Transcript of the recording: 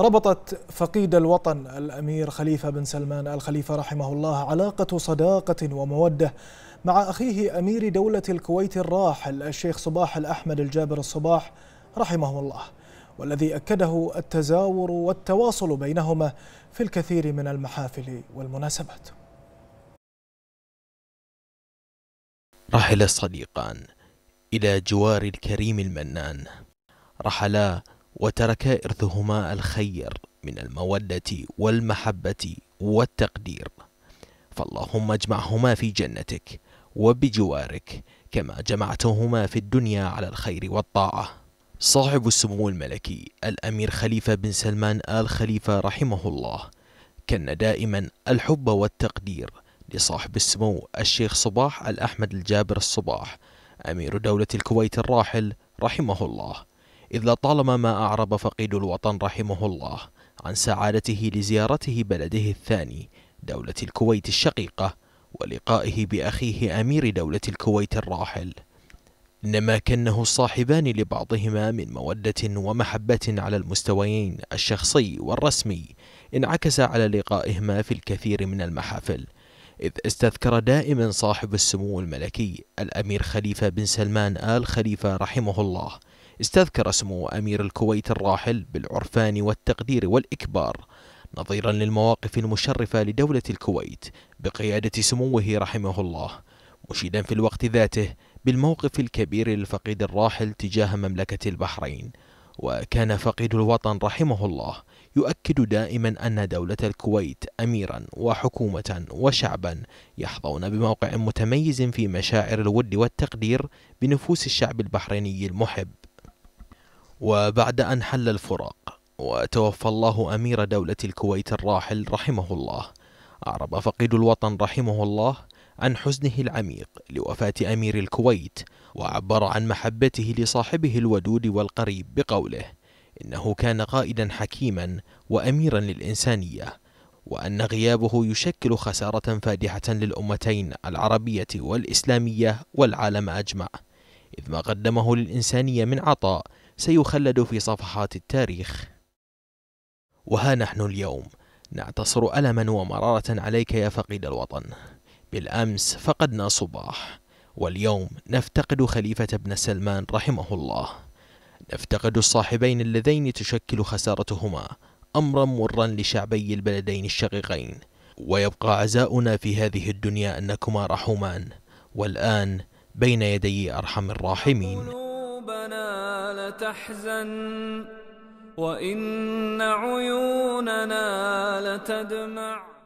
ربطت فقيد الوطن الأمير خليفة بن سلمان الخليفة رحمه الله علاقة صداقة ومودة مع أخيه أمير دولة الكويت الراحل الشيخ صباح الأحمد الجابر الصباح رحمه الله والذي أكده التزاور والتواصل بينهما في الكثير من المحافل والمناسبات رحل الصديقان إلى جوار الكريم المنان رحلا وترك إرثهما الخير من المودة والمحبة والتقدير فاللهم اجمعهما في جنتك وبجوارك كما جمعتهما في الدنيا على الخير والطاعة صاحب السمو الملكي الأمير خليفة بن سلمان آل خليفة رحمه الله كن دائما الحب والتقدير لصاحب السمو الشيخ صباح الأحمد الجابر الصباح أمير دولة الكويت الراحل رحمه الله إذ لطالما ما أعرب فقيد الوطن رحمه الله عن سعادته لزيارته بلده الثاني دولة الكويت الشقيقة ولقائه بأخيه أمير دولة الكويت الراحل إنما كنه الصاحبان لبعضهما من مودة ومحبة على المستويين الشخصي والرسمي انعكس على لقائهما في الكثير من المحافل إذ استذكر دائما صاحب السمو الملكي الأمير خليفة بن سلمان آل خليفة رحمه الله استذكر سمو أمير الكويت الراحل بالعرفان والتقدير والإكبار نظيرا للمواقف المشرفة لدولة الكويت بقيادة سموه رحمه الله مشيدا في الوقت ذاته بالموقف الكبير للفقيد الراحل تجاه مملكة البحرين وكان فقيد الوطن رحمه الله يؤكد دائما أن دولة الكويت أميرا وحكومة وشعبا يحظون بموقع متميز في مشاعر الود والتقدير بنفوس الشعب البحريني المحب وبعد أن حل الفراق وتوفى الله أمير دولة الكويت الراحل رحمه الله أعرب فقيد الوطن رحمه الله عن حزنه العميق لوفاة أمير الكويت وعبر عن محبته لصاحبه الودود والقريب بقوله إنه كان قائدا حكيما وأميرا للإنسانية وأن غيابه يشكل خسارة فادحة للأمتين العربية والإسلامية والعالم أجمع إذ ما قدمه للإنسانية من عطاء سيخلد في صفحات التاريخ وها نحن اليوم نعتصر ألما ومرارة عليك يا فقيد الوطن بالأمس فقدنا صباح واليوم نفتقد خليفة ابن سلمان رحمه الله نفتقد الصاحبين اللذين تشكل خسارتهما أمرا مرا لشعبي البلدين الشقيقين ويبقى عزاؤنا في هذه الدنيا أنكما رحمان والآن بين يدي أرحم الراحمين قلوبنا لتحزن وإن عيوننا لتدمع